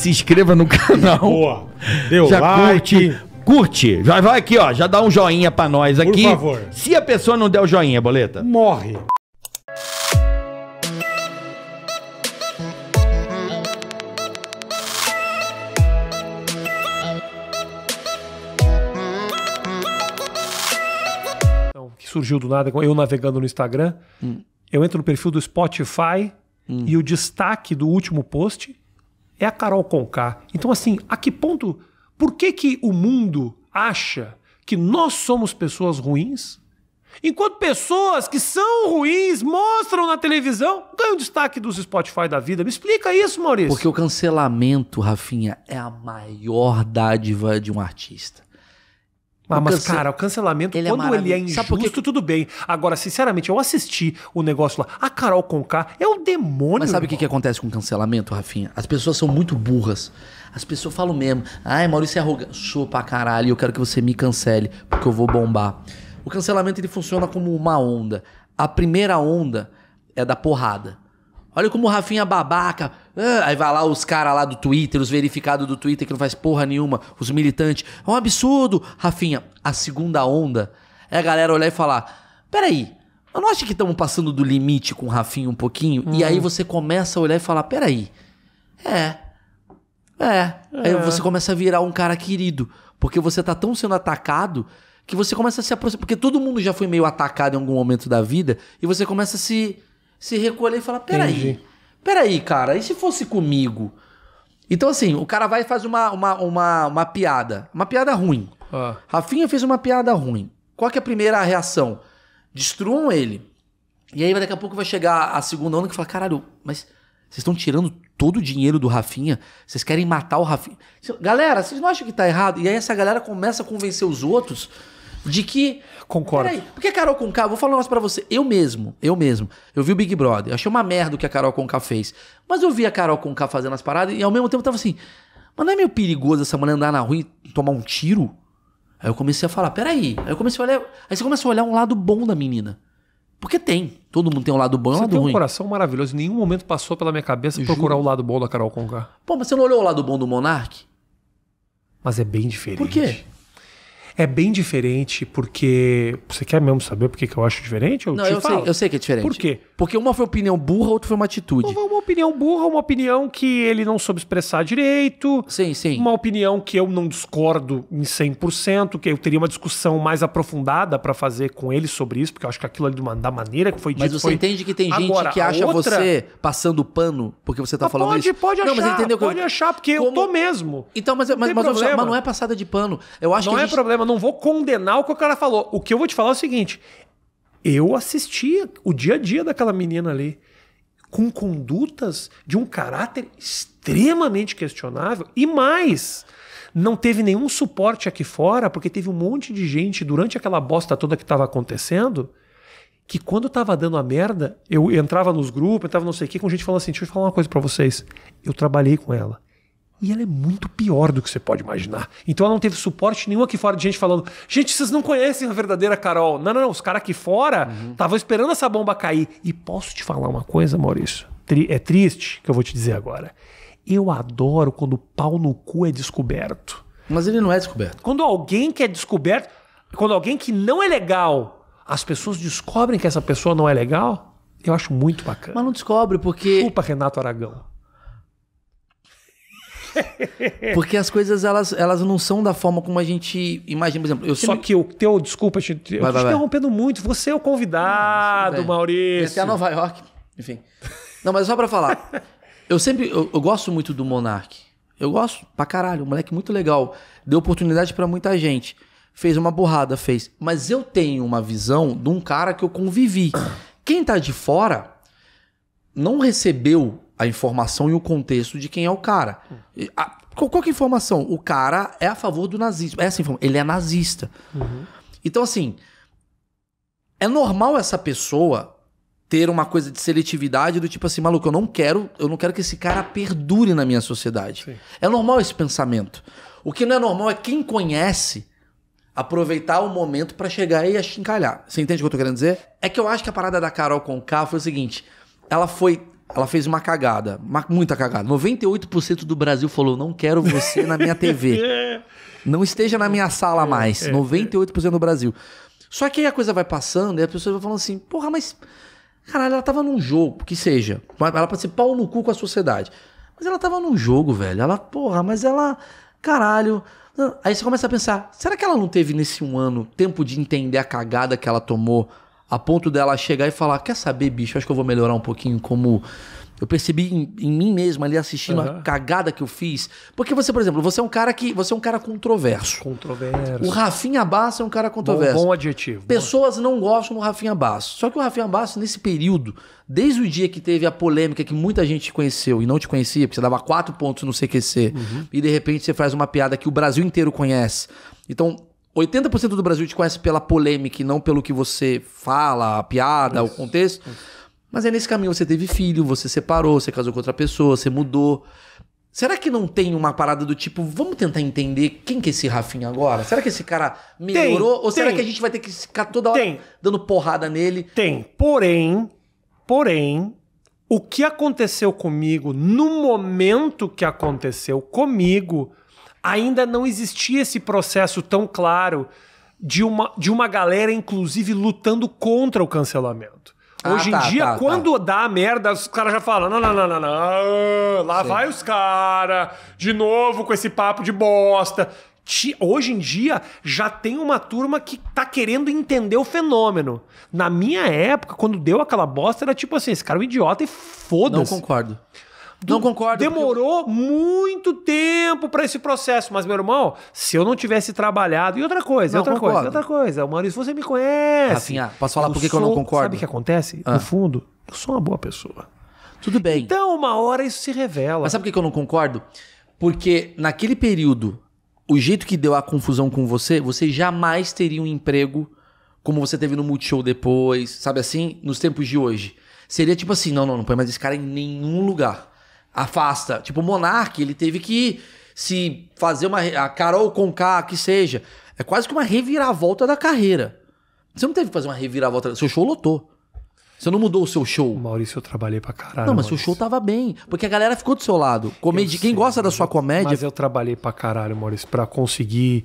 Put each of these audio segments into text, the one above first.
se inscreva no canal. Boa. Deu já like. Curte, curte. Vai, vai aqui, ó. Já dá um joinha pra nós aqui. Por favor. Se a pessoa não der o joinha, boleta. Morre. Então, que surgiu do nada, é eu navegando no Instagram. Hum. Eu entro no perfil do Spotify hum. e o destaque do último post é a Carol Conká. Então, assim, a que ponto. Por que, que o mundo acha que nós somos pessoas ruins, enquanto pessoas que são ruins mostram na televisão ganham destaque dos Spotify da vida? Me explica isso, Maurício. Porque o cancelamento, Rafinha, é a maior dádiva de um artista. Ah, mas, cara, o cancelamento, ele é quando é ele é injusto, tudo bem. Agora, sinceramente, eu assisti o negócio lá. A Carol Conká é o um demônio. Mas sabe o que, que acontece com cancelamento, Rafinha? As pessoas são muito burras. As pessoas falam mesmo. Ai, Maurício é arrogante. Sou pra caralho, eu quero que você me cancele, porque eu vou bombar. O cancelamento, ele funciona como uma onda. A primeira onda é da porrada. Olha como o Rafinha é babaca ah, aí vai lá os caras lá do Twitter, os verificados do Twitter que não faz porra nenhuma, os militantes. É um absurdo, Rafinha. A segunda onda é a galera olhar e falar: peraí, eu não acho que estamos passando do limite com o Rafinha um pouquinho? Hum. E aí hum. você começa a olhar e falar: peraí, é. É. é. Aí você começa a virar um cara querido. Porque você tá tão sendo atacado que você começa a se aproximar. Porque todo mundo já foi meio atacado em algum momento da vida. E você começa a se, se recolher e falar: peraí. Entendi. Peraí, cara, e se fosse comigo? Então, assim, o cara vai e faz uma, uma, uma, uma piada. Uma piada ruim. Ah. Rafinha fez uma piada ruim. Qual que é a primeira reação? Destruam ele. E aí daqui a pouco vai chegar a segunda onda que fala: caralho, mas vocês estão tirando todo o dinheiro do Rafinha? Vocês querem matar o Rafinha? Galera, vocês não acham que tá errado? E aí essa galera começa a convencer os outros de que. Concordo. Peraí, porque a Carol Conká, vou falar um negócio pra você. Eu mesmo, eu mesmo. Eu vi o Big Brother, achei uma merda o que a Carol Conká fez. Mas eu vi a Carol Conká fazendo as paradas e ao mesmo tempo tava assim. Mas não é meio perigoso essa mulher andar na rua e tomar um tiro? Aí eu comecei a falar, peraí. Aí eu comecei a olhar. Aí você começa a olhar um lado bom da menina. Porque tem. Todo mundo tem um lado bom e um lado tem um ruim. coração maravilhoso. Em nenhum momento passou pela minha cabeça Juro. procurar o lado bom da Carol Conká. Pô, mas você não olhou o lado bom do Monark? Mas é bem diferente. Por quê? É bem diferente porque. Você quer mesmo saber por que eu acho diferente? Eu não, eu falo. sei, eu sei que é diferente. Por quê? Porque uma foi opinião burra, outra foi uma atitude. Uma, uma opinião burra, uma opinião que ele não soube expressar direito. Sim, sim. Uma opinião que eu não discordo em 100%, que eu teria uma discussão mais aprofundada para fazer com ele sobre isso, porque eu acho que aquilo ali, da maneira que foi dito. Mas você foi... entende que tem gente Agora, que acha outra... você passando pano porque você tá mas falando pode, isso? Pode, não, achar, pode achar, porque Como... eu tô mesmo. Então, mas, mas, mas, mas, não é passada de pano. Eu acho não que. Não é gente... problema problema, não vou condenar o que o cara falou. O que eu vou te falar é o seguinte: eu assistia o dia a dia daquela menina ali com condutas de um caráter extremamente questionável e mais não teve nenhum suporte aqui fora, porque teve um monte de gente durante aquela bosta toda que estava acontecendo, que quando estava dando a merda, eu entrava nos grupos, entrava não sei o que, com gente falando assim, deixa eu falar uma coisa para vocês, eu trabalhei com ela, e ela é muito pior do que você pode imaginar. Então ela não teve suporte nenhum aqui fora de gente falando: gente, vocês não conhecem a verdadeira Carol. Não, não, não. Os caras aqui fora estavam uhum. esperando essa bomba cair. E posso te falar uma coisa, Maurício? é triste que eu vou te dizer agora. Eu adoro quando o pau no cu é descoberto. Mas ele não é descoberto. Quando alguém que é descoberto, quando alguém que não é legal, as pessoas descobrem que essa pessoa não é legal, eu acho muito bacana. Mas não descobre porque. Desculpa, Renato Aragão. Porque as coisas elas, elas não são da forma como a gente imagina, por exemplo. Eu Só me... que o teu, desculpa, te, eu tô vai, te interrompendo vai. muito. Você é o convidado, Maurício. Até Nova York, enfim. Não, mas só para falar. eu sempre eu, eu, gosto muito do Monark. Eu gosto pra caralho, um moleque muito legal. Deu oportunidade para muita gente. Fez uma borrada, fez. Mas eu tenho uma visão de um cara que eu convivi. Quem tá de fora não recebeu a informação e o contexto de quem é o cara. a, qual, que é a informação? O cara é a favor do nazismo. Essa informação. Ele é nazista. Uhum. Então, assim, é normal essa pessoa ter uma coisa de seletividade do tipo assim, maluco, eu não quero, eu não quero que esse cara perdure na minha sociedade. Sim. É normal esse pensamento. O que não é normal é quem conhece aproveitar o momento para chegar e achincalhar. Você entende o que eu tô querendo dizer? É que eu acho que a parada da Carol com o K foi o seguinte, ela foi ela fez uma cagada, uma, muita cagada. 98% do Brasil falou: não quero você na minha TV. não esteja na minha sala mais. 98% é, é. do Brasil. Só que aí a coisa vai passando e a pessoa vai falando assim: porra, mas. Caralho, ela tava num jogo, que seja. Ela pode ser pau no cu com a sociedade. Mas ela tava num jogo, velho. Ela, porra, mas ela. Caralho. Aí você começa a pensar: será que ela não teve nesse um ano tempo de entender a cagada que ela tomou a ponto dela chegar e falar: Quer saber, bicho? Acho que eu vou melhorar um pouquinho como. Eu percebi em, em mim mesmo ali assistindo uhum. a cagada que eu fiz. Porque você, por exemplo, você é um cara que. Você é um cara controverso. Controverso. O Rafinha Basso é um cara controverso. Bom, bom adjetivo. Pessoas bom. não gostam do Rafinha Basso. Só que o Rafinha Basso, nesse período, desde o dia que teve a polêmica que muita gente te conheceu e não te conhecia, porque você dava quatro pontos no CQC, uhum. e de repente você faz uma piada que o Brasil inteiro conhece. Então, 80% do Brasil te conhece pela polêmica e não pelo que você fala, a piada, isso, o contexto. Isso. Mas é nesse caminho você teve filho, você separou, você casou com outra pessoa, você mudou. Será que não tem uma parada do tipo, vamos tentar entender quem que é esse Rafinha agora? Será que esse cara melhorou? Tem, ou será que a gente vai ter que ficar toda hora dando porrada nele? Tem. Porém, porém, o que aconteceu comigo no momento que aconteceu comigo ainda não existia esse processo tão claro de uma, de uma galera, inclusive, lutando contra o cancelamento. Ah, hoje ah, tá, em dia, tá, tá. quando tá. dá merda, os caras já falam: não, não, não, não, não, lá Sim. vai os caras, de novo com esse papo de bosta. Hoje em dia já tem uma turma que tá querendo entender o fenômeno. Na minha época, quando deu aquela bosta, era tipo assim: esse cara é um idiota e foda-se. Não concordo não concordo. Demorou eu... muito tempo para esse processo, mas meu irmão, se eu não tivesse trabalhado e outra coisa, não, outra concordo. coisa, outra coisa, Maurício, você me conhece. ah, posso falar por que, eu não concordo? Sabe o que acontece? Ah. No fundo, eu sou uma boa pessoa. Tudo bem. Então, uma hora isso se revela. Mas sabe por que eu não concordo? Porque naquele período, o jeito que deu a confusão com você, você jamais teria um emprego como você teve no Multishow depois, sabe assim? Nos tempos de hoje. Seria tipo assim: não, não, não põe mais esse cara em nenhum lugar afasta. Tipo, o Monark, ele teve que se fazer uma. A Carol Conká, que seja. É quase que uma reviravolta da carreira. Você não teve que fazer uma reviravolta. Seu show lotou. Você não mudou o seu show. Maurício, eu trabalhei pra caralho. Não, mas Maurício. seu show tava bem. Porque a galera ficou do seu lado. Comédia, quem gosta da sua comédia. Mas eu trabalhei pra caralho, Maurício, pra conseguir.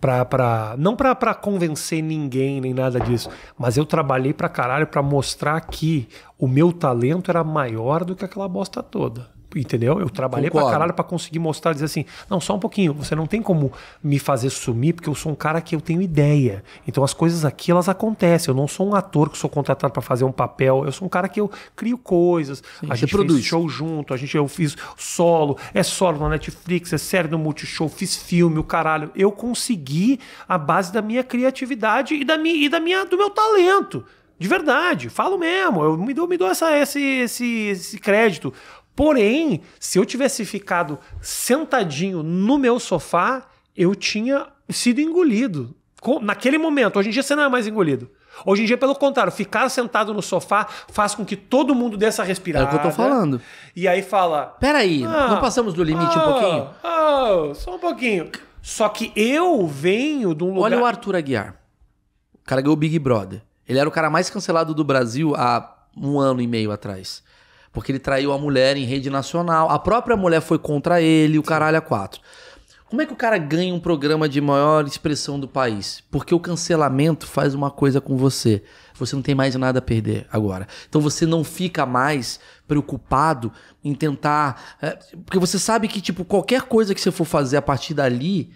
Pra, pra, não pra, pra convencer ninguém nem nada disso. Mas eu trabalhei pra caralho pra mostrar que o meu talento era maior do que aquela bosta toda entendeu? Eu trabalhei Concordo. pra caralho pra conseguir mostrar, dizer assim, não, só um pouquinho, você não tem como me fazer sumir, porque eu sou um cara que eu tenho ideia. Então as coisas aqui, elas acontecem. Eu não sou um ator que sou contratado para fazer um papel, eu sou um cara que eu crio coisas, Sim, a gente produz. fez show junto, a gente, eu fiz solo, é solo na Netflix, é série no Multishow, fiz filme, o caralho. Eu consegui a base da minha criatividade e, da minha, e da minha, do meu talento. De verdade, falo mesmo. Eu me dou, me dou essa, esse, esse, esse crédito. Porém, se eu tivesse ficado sentadinho no meu sofá, eu tinha sido engolido. Naquele momento, hoje em dia você não é mais engolido. Hoje em dia, pelo contrário, ficar sentado no sofá faz com que todo mundo dê essa respirada. É o que eu tô falando. E aí fala. Peraí, ah, não passamos do limite oh, um ah, pouquinho? Oh, só um pouquinho. Só que eu venho de um lugar. Olha o Arthur Aguiar. O cara ganhou o Big Brother. Ele era o cara mais cancelado do Brasil há um ano e meio atrás. Porque ele traiu a mulher em rede nacional. A própria mulher foi contra ele, o caralho a quatro. Como é que o cara ganha um programa de maior expressão do país? Porque o cancelamento faz uma coisa com você. Você não tem mais nada a perder agora. Então você não fica mais preocupado em tentar. É, porque você sabe que, tipo, qualquer coisa que você for fazer a partir dali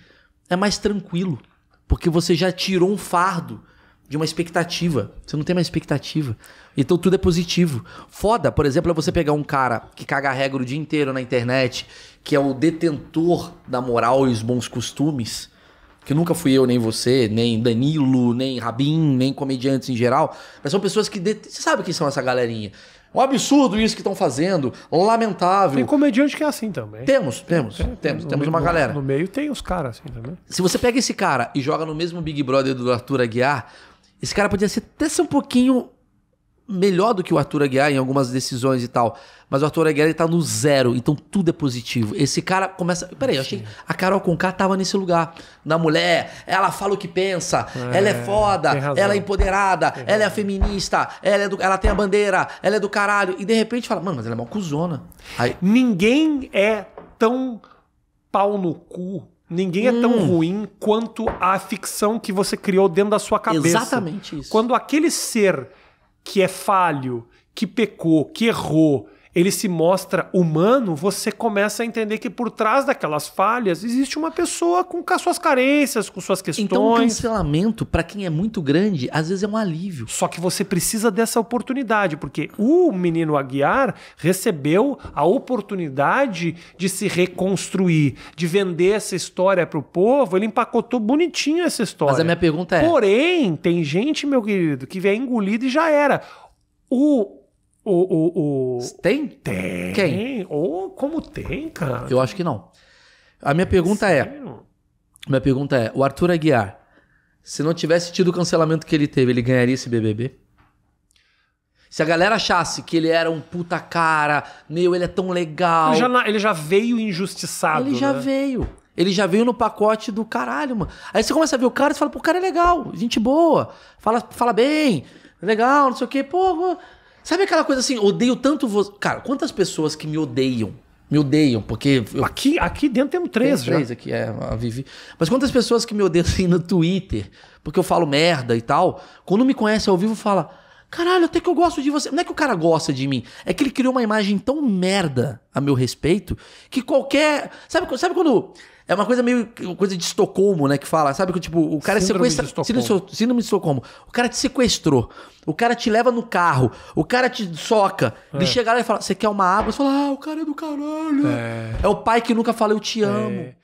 é mais tranquilo. Porque você já tirou um fardo de uma expectativa. Você não tem mais expectativa. Então tudo é positivo. Foda, por exemplo, é você pegar um cara que caga a regra o dia inteiro na internet, que é o detentor da moral e os bons costumes, que nunca fui eu, nem você, nem Danilo, nem Rabin, nem comediantes em geral. Mas são pessoas que. Det... Você sabe quem são essa galerinha. Um absurdo isso que estão fazendo, lamentável. Tem comediante que é assim também. Temos, temos, tem, temos, tem, temos, uma galera. No meio tem os caras assim também. Se você pega esse cara e joga no mesmo Big Brother do Arthur Aguiar, esse cara podia ser, até ser um pouquinho melhor do que o Arthur Aguiar em algumas decisões e tal. Mas o Arthur Aguiar ele tá no zero, então tudo é positivo. Esse cara começa. Peraí, eu achei. A Carol Conká tava nesse lugar. Na mulher, ela fala o que pensa, é, ela é foda, ela é empoderada, ela é feminista, ela, é do... ela tem a bandeira, ela é do caralho. E de repente fala, mano, mas ela é uma cuzona. Aí... Ninguém é tão pau no cu Ninguém hum. é tão hum. ruim quanto a ficção que você criou dentro da sua cabeça. Exatamente isso. Quando aquele ser que é falho, que pecou, que errou, ele se mostra humano, você começa a entender que por trás daquelas falhas existe uma pessoa com, com suas carências, com suas então, questões. Então, o cancelamento, para quem é muito grande, às vezes é um alívio. Só que você precisa dessa oportunidade, porque o menino Aguiar recebeu a oportunidade de se reconstruir, de vender essa história para o povo. Ele empacotou bonitinho essa história. Mas a minha pergunta é. Porém, tem gente, meu querido, que vem engolido e já era. O o, o, o... Tem? Tem. Quem? Oh, como tem, cara? Eu acho que não. A minha pergunta é, Sério? é. Minha pergunta é: o Arthur Aguiar, se não tivesse tido o cancelamento que ele teve, ele ganharia esse BBB? Se a galera achasse que ele era um puta cara, meu, ele é tão legal. Ele já, ele já veio injustiçado. Ele já né? veio. Ele já veio no pacote do caralho, mano. Aí você começa a ver o cara e fala, pô, o cara é legal, gente boa, fala, fala bem, legal, não sei o quê, pô, Sabe aquela coisa assim, odeio tanto você. Cara, quantas pessoas que me odeiam? Me odeiam, porque. Eu... Aqui, aqui dentro temos três, tem três já. aqui, é, a Vivi. Mas quantas pessoas que me odeiam assim no Twitter, porque eu falo merda e tal, quando me conhece ao vivo, fala. Caralho, até que eu gosto de você. Não é que o cara gosta de mim, é que ele criou uma imagem tão merda a meu respeito que qualquer. Sabe, sabe quando. É uma coisa meio. coisa de Estocolmo, né? Que fala, sabe? Que tipo, o cara é síndrome sequestra. De síndrome, síndrome de Estocolmo. O cara te sequestrou. O cara te leva no carro. O cara te soca. É. Ele chega lá e fala: Você quer uma água? Você fala: Ah, o cara é do caralho. É, é o pai que nunca fala: Eu te é. amo. É.